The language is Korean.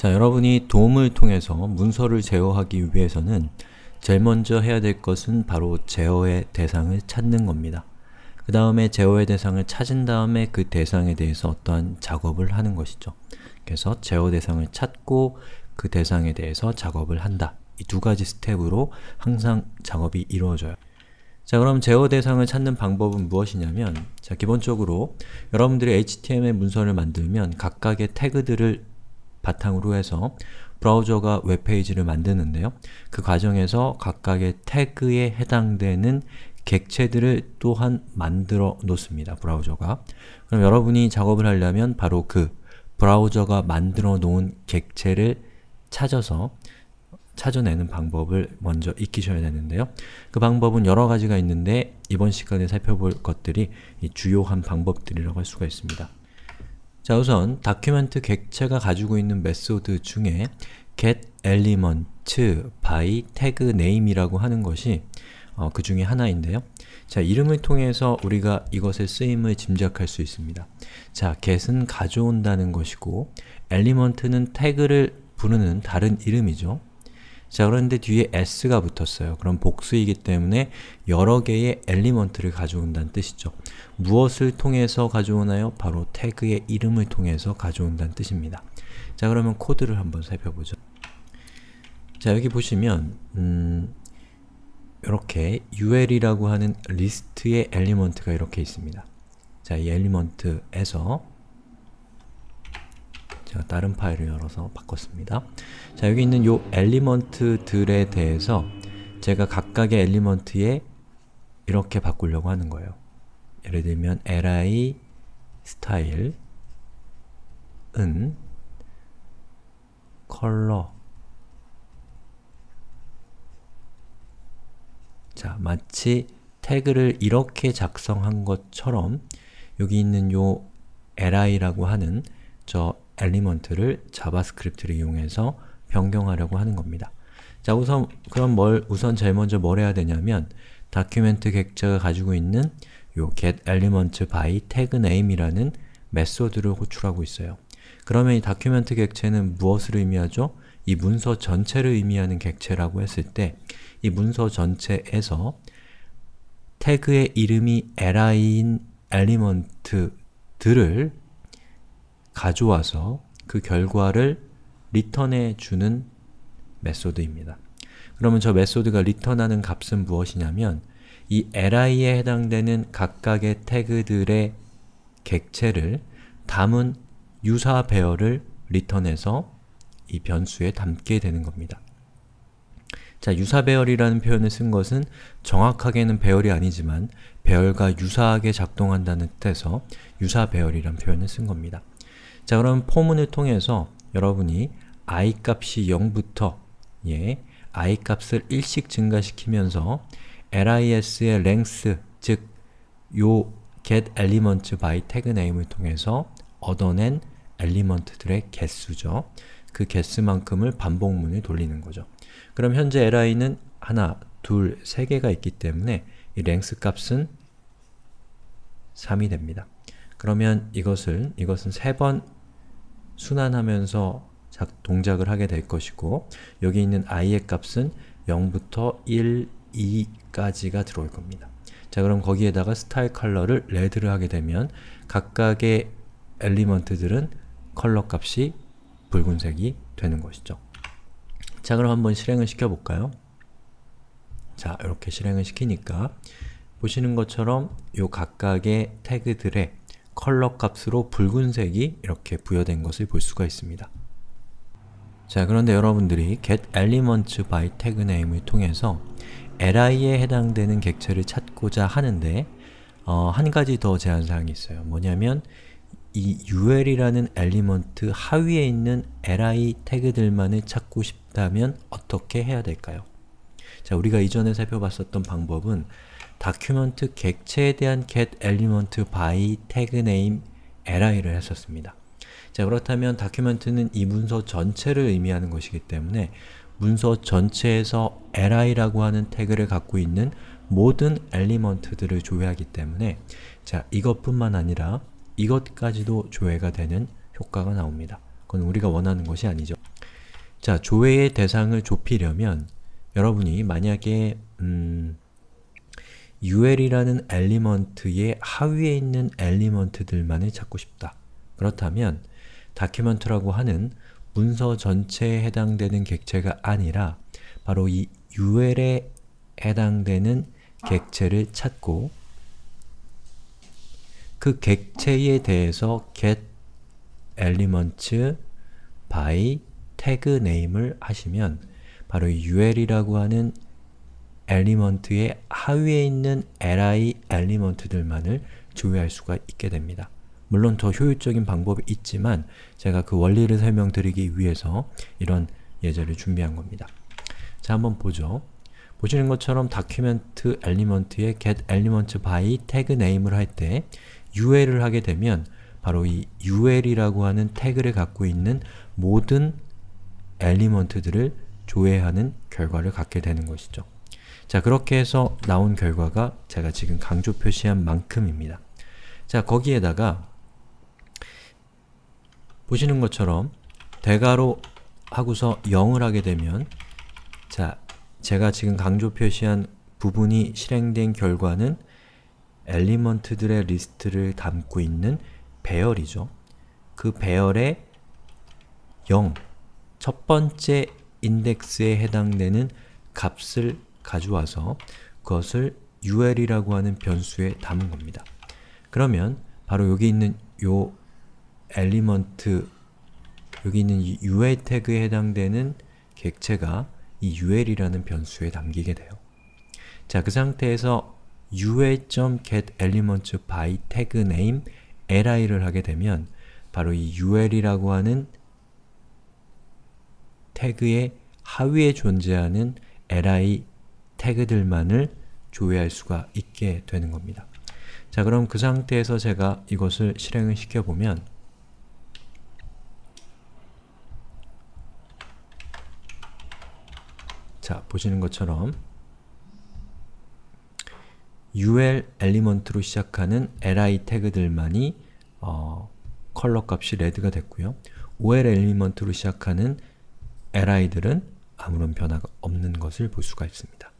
자, 여러분이 도움을 통해서 문서를 제어하기 위해서는 제일 먼저 해야 될 것은 바로 제어의 대상을 찾는 겁니다. 그 다음에 제어의 대상을 찾은 다음에 그 대상에 대해서 어떠한 작업을 하는 것이죠. 그래서 제어 대상을 찾고 그 대상에 대해서 작업을 한다. 이 두 가지 스텝으로 항상 작업이 이루어져요. 자 그럼 제어 대상을 찾는 방법은 무엇이냐면 자 기본적으로 여러분들이 HTML 문서를 만들면 각각의 태그들을 바탕으로 해서 브라우저가 웹페이지를 만드는데요. 그 과정에서 각각의 태그에 해당되는 객체들을 또한 만들어 놓습니다. 브라우저가. 그럼 여러분이 작업을 하려면 바로 그 브라우저가 만들어 놓은 객체를 찾아서 찾아내는 방법을 먼저 익히셔야 되는데요. 그 방법은 여러 가지가 있는데 이번 시간에 살펴볼 것들이 주요한 방법들이라고 할 수가 있습니다. 자 우선 다큐멘트 객체가 가지고 있는 메소드 중에 getElement by tagName이라고 하는 것이 어, 그 중에 하나인데요. 자, 이름을 통해서 우리가 이것의 쓰임을 짐작할 수 있습니다. 자, get은 가져온다는 것이고 element는 태그를 부르는 다른 이름이죠. 자 그런데 뒤에 s가 붙었어요. 그럼 복수이기 때문에 여러 개의 엘리먼트를 가져온다는 뜻이죠. 무엇을 통해서 가져오나요? 바로 태그의 이름을 통해서 가져온다는 뜻입니다. 자 그러면 코드를 한번 살펴보죠. 자 여기 보시면 음, 이렇게 ul이라고 하는 리스트의 엘리먼트가 이렇게 있습니다. 자, 이 엘리먼트에서 제가 다른 파일을 열어서 바꿨습니다. 자 여기 있는 요 엘리먼트들에 대해서 제가 각각의 엘리먼트에 이렇게 바꾸려고 하는 거예요. 예를 들면 li 스타일 은 컬러 자, 마치 태그를 이렇게 작성한 것처럼 여기 있는 요 li라고 하는 저 엘리먼트를 자바스크립트를 이용해서 변경하려고 하는 겁니다. 자 우선 그럼 뭘 우선 제일 먼저 뭘 해야 되냐면 다큐멘트 객체가 가지고 있는 요 getElementBy tagName이라는 메소드를 호출하고 있어요. 그러면 이 다큐멘트 객체는 무엇을 의미하죠? 이 문서 전체를 의미하는 객체라고 했을 때 이 문서 전체에서 태그의 이름이 li인 엘리먼트들을 가져와서 그 결과를 리턴해 주는 메소드입니다. 그러면 저 메소드가 리턴하는 값은 무엇이냐면 이 li에 해당되는 각각의 태그들의 객체를 담은 유사 배열을 리턴해서 이 변수에 담게 되는 겁니다. 자, 유사 배열이라는 표현을 쓴 것은 정확하게는 배열이 아니지만 배열과 유사하게 작동한다는 뜻에서 유사 배열이란 표현을 쓴 겁니다. 자 그럼 포문을 통해서 여러분이 예, i 값이 0부터 예, i 값을 1씩 증가시키면서 lis의 length, 즉요 get element by tag name을 통해서 얻어낸 엘리먼트들의 개수죠. 그 개수만큼을 반복문을 돌리는 거죠. 그럼 현재 li는 하나, 둘, 세 개가 있기 때문에 이 랭스 값은 3이 됩니다. 그러면 이것을, 이것은 세 번 순환하면서 작, 동작을 하게 될 것이고 여기 있는 i의 값은 0부터 1, 2까지가 들어올 겁니다. 자 그럼 거기에다가 스타일 컬러를 레드를 하게 되면 각각의 엘리먼트들은 컬러 값이 붉은색이 되는 것이죠. 자 그럼 한번 실행을 시켜볼까요? 자 이렇게 실행을 시키니까 보시는 것처럼 요 각각의 태그들의 컬러 값으로 붉은색이 이렇게 부여된 것을 볼 수가 있습니다. 자, 그런데 여러분들이 g e t e l e m e n t b y 태그 name을 통해서 li에 해당되는 객체를 찾고자 하는데 어, 한 가지 더 제한사항이 있어요. 뭐냐면 이 ul이라는 엘리먼트 하위에 있는 li 태그들만을 찾고 싶다면 어떻게 해야 될까요? 자, 우리가 이전에 살펴봤었던 방법은 다큐먼트 객체에 대한 get element by tag name li를 했었습니다. 자 그렇다면 다큐먼트는 이 문서 전체를 의미하는 것이기 때문에 문서 전체에서 li라고 하는 태그를 갖고 있는 모든 엘리먼트들을 조회하기 때문에 자 이것뿐만 아니라 이것까지도 조회가 되는 효과가 나옵니다. 그건 우리가 원하는 것이 아니죠. 자, 조회의 대상을 좁히려면 여러분이 만약에 음, UL이라는 엘리먼트의 하위에 있는 엘리먼트들만을 찾고 싶다. 그렇다면 다큐먼트라고 하는 문서 전체에 해당되는 객체가 아니라 바로 이 UL에 해당되는 객체를 찾고 그 객체에 대해서 get element by 태그 네임을 하시면 바로 UL이라고 하는 엘리먼트의 하위에 있는 li 엘리먼트들만을 조회할 수가 있게 됩니다. 물론 더 효율적인 방법이 있지만 제가 그 원리를 설명드리기 위해서 이런 예제를 준비한 겁니다. 자, 한번 보죠. 보시는 것처럼 다큐멘트 엘리먼트에 get element by 태그 n a 을할 때 ul을 하게 되면 바로 이 ul이라고 하는 태그를 갖고 있는 모든 엘리먼트들을 조회하는 결과를 갖게 되는 것이죠. 자, 그렇게 해서 나온 결과가 제가 지금 강조 표시한 만큼입니다. 자, 거기에다가 보시는 것처럼 대괄호 하고서 0을 하게 되면 자, 제가 지금 강조 표시한 부분이 실행된 결과는 엘리먼트들의 리스트를 담고 있는 배열이죠. 그 배열의 0, 첫 번째 인덱스에 해당되는 값을 가져와서 그것을 ul이라고 하는 변수에 담은 겁니다. 그러면 바로 여기 있는 요 엘리먼트 여기 있는 이 ul 태그에 해당되는 객체가 이 ul이라는 변수에 담기게 돼요. 자, 그 상태에서 ul.getElementBy 태그 n a li를 하게 되면 바로 이 ul이라고 하는 태그의 하위에 존재하는 li 태그들만을 조회할 수가 있게 되는 겁니다. 자 그럼 그 상태에서 제가 이것을 실행을 시켜보면 자 보시는 것처럼 ul 엘리먼트로 시작하는 li 태그들만이 어, 컬러 값이 레드가 됐고요. ol 엘리먼트로 시작하는 li들은 아무런 변화가 없는 것을 볼 수가 있습니다.